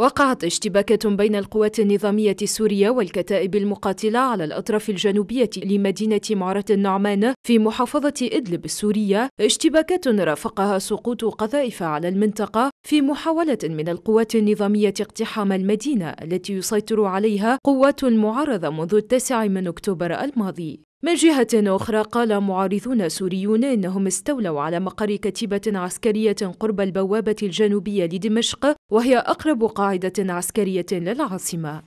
وقعت اشتباكات بين القوات النظامية السورية والكتائب المقاتلة على الأطراف الجنوبية لمدينة معرة النعمان في محافظة إدلب السورية اشتباكات رافقها سقوط قذائف على المنطقة في محاولة من القوات النظامية اقتحام المدينة التي يسيطر عليها قوات المعارضة منذ التاسع من أكتوبر الماضي من جهة أخرى قال معارضون سوريون إنهم استولوا على مقر كتيبة عسكرية قرب البوابة الجنوبية لدمشق وهي أقرب قاعدة عسكرية للعاصمة